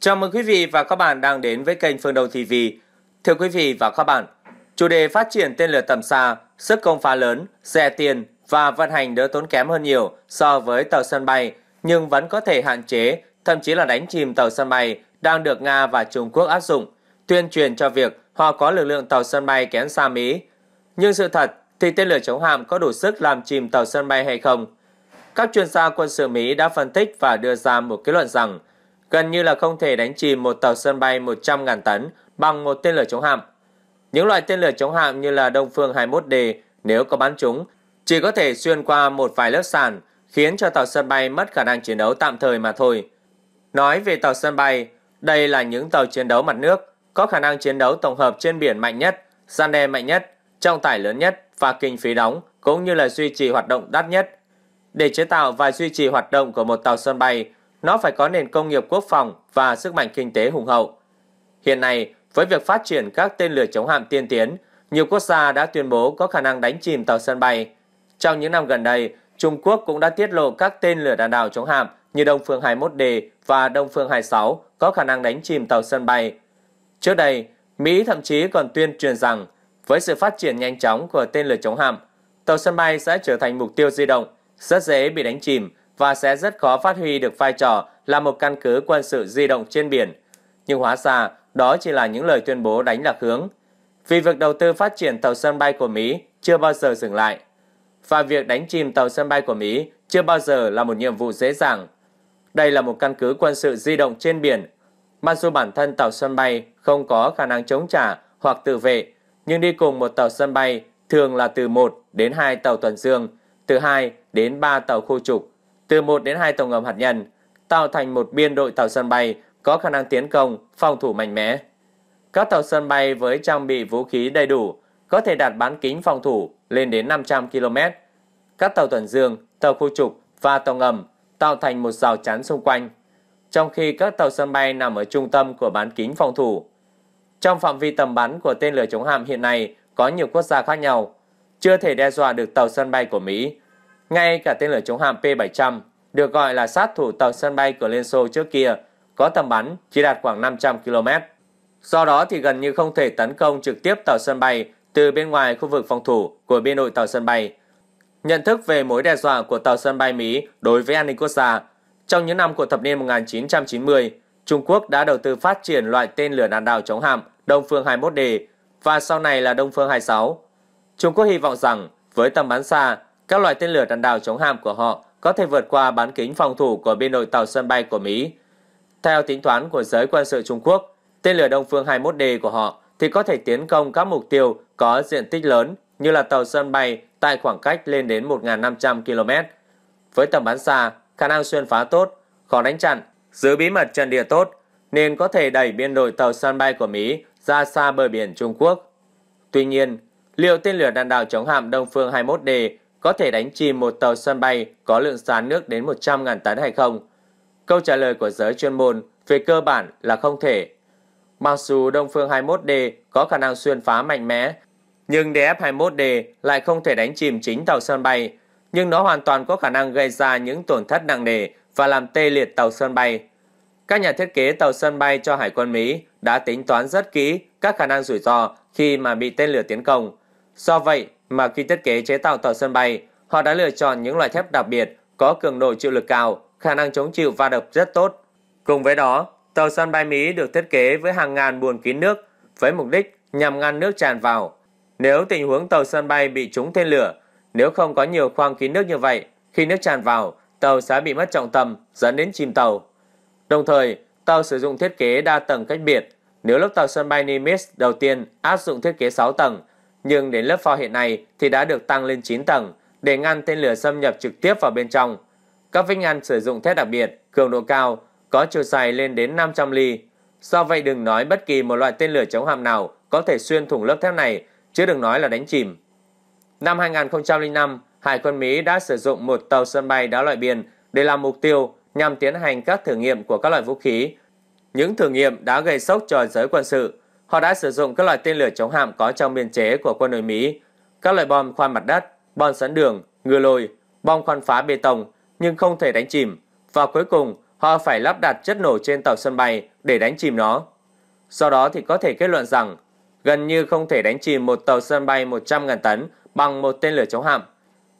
Chào mừng quý vị và các bạn đang đến với kênh Phương Đông TV. Thưa quý vị và các bạn, chủ đề phát triển tên lửa tầm xa, sức công phá lớn, rẻ tiền và vận hành đỡ tốn kém hơn nhiều so với tàu sân bay nhưng vẫn có thể hạn chế, thậm chí là đánh chìm tàu sân bay đang được Nga và Trung Quốc áp dụng, tuyên truyền cho việc họ có lực lượng tàu sân bay kén xa Mỹ. Nhưng sự thật thì tên lửa chống hạm có đủ sức làm chìm tàu sân bay hay không? Các chuyên gia quân sự Mỹ đã phân tích và đưa ra một kết luận rằng – gần như là không thể đánh chìm một tàu sân bay 100.000 tấn bằng một tên lửa chống hạm. Những loại tên lửa chống hạm như là Đông Phương 21D nếu có bắn chúng chỉ có thể xuyên qua một vài lớp sàn khiến cho tàu sân bay mất khả năng chiến đấu tạm thời mà thôi. Nói về tàu sân bay, đây là những tàu chiến đấu mặt nước có khả năng chiến đấu tổng hợp trên biển mạnh nhất, gian đe mạnh nhất, trọng tải lớn nhất và kinh phí đóng cũng như là duy trì hoạt động đắt nhất. Để chế tạo và duy trì hoạt động của một tàu sân bay nó phải có nền công nghiệp quốc phòng và sức mạnh kinh tế hùng hậu. Hiện nay, với việc phát triển các tên lửa chống hạm tiên tiến, nhiều quốc gia đã tuyên bố có khả năng đánh chìm tàu sân bay. Trong những năm gần đây, Trung Quốc cũng đã tiết lộ các tên lửa đạn đạo chống hạm như Đông Phương 21D và Đông Phương 26 có khả năng đánh chìm tàu sân bay. Trước đây, Mỹ thậm chí còn tuyên truyền rằng với sự phát triển nhanh chóng của tên lửa chống hạm, tàu sân bay sẽ trở thành mục tiêu di động, rất dễ bị đánh chìm và sẽ rất khó phát huy được vai trò là một căn cứ quân sự di động trên biển. Nhưng hóa ra, đó chỉ là những lời tuyên bố đánh lạc hướng. Vì việc đầu tư phát triển tàu sân bay của Mỹ chưa bao giờ dừng lại. Và việc đánh chìm tàu sân bay của Mỹ chưa bao giờ là một nhiệm vụ dễ dàng. Đây là một căn cứ quân sự di động trên biển. Mặc dù bản thân tàu sân bay không có khả năng chống trả hoặc tự vệ, nhưng đi cùng một tàu sân bay thường là từ 1 đến 2 tàu tuần dương, từ 2 đến 3 tàu khu trục từ 1 đến 2 tàu ngầm hạt nhân, tạo thành một biên đội tàu sân bay có khả năng tiến công, phòng thủ mạnh mẽ. Các tàu sân bay với trang bị vũ khí đầy đủ có thể đạt bán kính phòng thủ lên đến 500 km. Các tàu tuần dương, tàu khu trục và tàu ngầm tạo thành một rào chắn xung quanh, trong khi các tàu sân bay nằm ở trung tâm của bán kính phòng thủ. Trong phạm vi tầm bắn của tên lửa chống hạm hiện nay có nhiều quốc gia khác nhau, chưa thể đe dọa được tàu sân bay của Mỹ ngay cả tên lửa chống hạm P-700, được gọi là sát thủ tàu sân bay của Liên Xô trước kia, có tầm bắn chỉ đạt khoảng 500 km. Do đó thì gần như không thể tấn công trực tiếp tàu sân bay từ bên ngoài khu vực phòng thủ của biên đội tàu sân bay. Nhận thức về mối đe dọa của tàu sân bay Mỹ đối với an ninh quốc gia, trong những năm của thập niên 1990, Trung Quốc đã đầu tư phát triển loại tên lửa đạn đạo chống hạm Đông Phương 21D và sau này là Đông Phương 26. Trung Quốc hy vọng rằng với tầm bắn xa các loại tên lửa đạn đạo chống hạm của họ có thể vượt qua bán kính phòng thủ của biên đội tàu sân bay của Mỹ. Theo tính toán của giới quân sự Trung Quốc, tên lửa Đông Phương 21D của họ thì có thể tiến công các mục tiêu có diện tích lớn như là tàu sân bay tại khoảng cách lên đến 1.500 km. Với tầm bắn xa, khả năng xuyên phá tốt, khó đánh chặn, giữ bí mật trận địa tốt, nên có thể đẩy biên đội tàu sân bay của Mỹ ra xa bờ biển Trung Quốc. Tuy nhiên, liệu tên lửa đạn đạo chống hạm Đông Phương 21D có thể đánh chìm một tàu sân bay có lượng sán nước đến 100.000 tấn hay không? Câu trả lời của giới chuyên môn về cơ bản là không thể. Mặc dù Đông Phương 21D có khả năng xuyên phá mạnh mẽ, nhưng DF-21D lại không thể đánh chìm chính tàu sân bay, nhưng nó hoàn toàn có khả năng gây ra những tổn thất nặng nề và làm tê liệt tàu sân bay. Các nhà thiết kế tàu sân bay cho Hải quân Mỹ đã tính toán rất kỹ các khả năng rủi ro khi mà bị tên lửa tiến công. Do vậy, mà khi thiết kế chế tạo tàu sân bay, họ đã lựa chọn những loại thép đặc biệt có cường độ chịu lực cao, khả năng chống chịu va đập rất tốt. Cùng với đó, tàu sân bay Mỹ được thiết kế với hàng ngàn buồn kín nước với mục đích nhằm ngăn nước tràn vào. Nếu tình huống tàu sân bay bị trúng tên lửa, nếu không có nhiều khoang kín nước như vậy, khi nước tràn vào, tàu sẽ bị mất trọng tâm, dẫn đến chìm tàu. Đồng thời, tàu sử dụng thiết kế đa tầng cách biệt. Nếu lớp tàu sân bay Nimitz đầu tiên áp dụng thiết kế 6 tầng, nhưng đến lớp pho hiện nay thì đã được tăng lên 9 tầng để ngăn tên lửa xâm nhập trực tiếp vào bên trong. Các vách ngăn sử dụng thép đặc biệt, cường độ cao, có chiều dài lên đến 500 ly. Do vậy đừng nói bất kỳ một loại tên lửa chống hạm nào có thể xuyên thủng lớp thép này, chứ đừng nói là đánh chìm. Năm 2005, Hải quân Mỹ đã sử dụng một tàu sân bay đá loại biển để làm mục tiêu nhằm tiến hành các thử nghiệm của các loại vũ khí. Những thử nghiệm đã gây sốc cho giới quân sự, Họ đã sử dụng các loại tên lửa chống hạm có trong biên chế của quân đội Mỹ, các loại bom khoan mặt đất, bom sẵn đường, ngư lôi, bom khoan phá bê tông nhưng không thể đánh chìm và cuối cùng họ phải lắp đặt chất nổ trên tàu sân bay để đánh chìm nó. Do đó thì có thể kết luận rằng gần như không thể đánh chìm một tàu sân bay 100.000 tấn bằng một tên lửa chống hạm.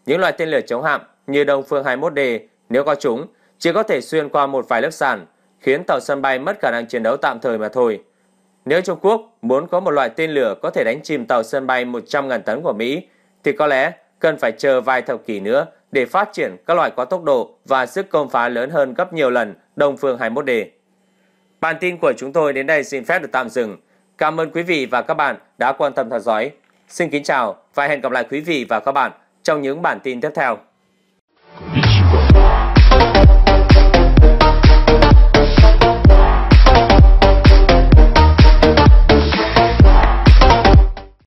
Những loại tên lửa chống hạm như Đông Phương 21D nếu có chúng chỉ có thể xuyên qua một vài lớp sàn khiến tàu sân bay mất khả năng chiến đấu tạm thời mà thôi. Nếu Trung Quốc muốn có một loại tên lửa có thể đánh chìm tàu sân bay 100.000 tấn của Mỹ, thì có lẽ cần phải chờ vài thập kỷ nữa để phát triển các loại có tốc độ và sức công phá lớn hơn gấp nhiều lần Đông Phương 21 đề. Bản tin của chúng tôi đến đây xin phép được tạm dừng. Cảm ơn quý vị và các bạn đã quan tâm theo dõi. Xin kính chào và hẹn gặp lại quý vị và các bạn trong những bản tin tiếp theo.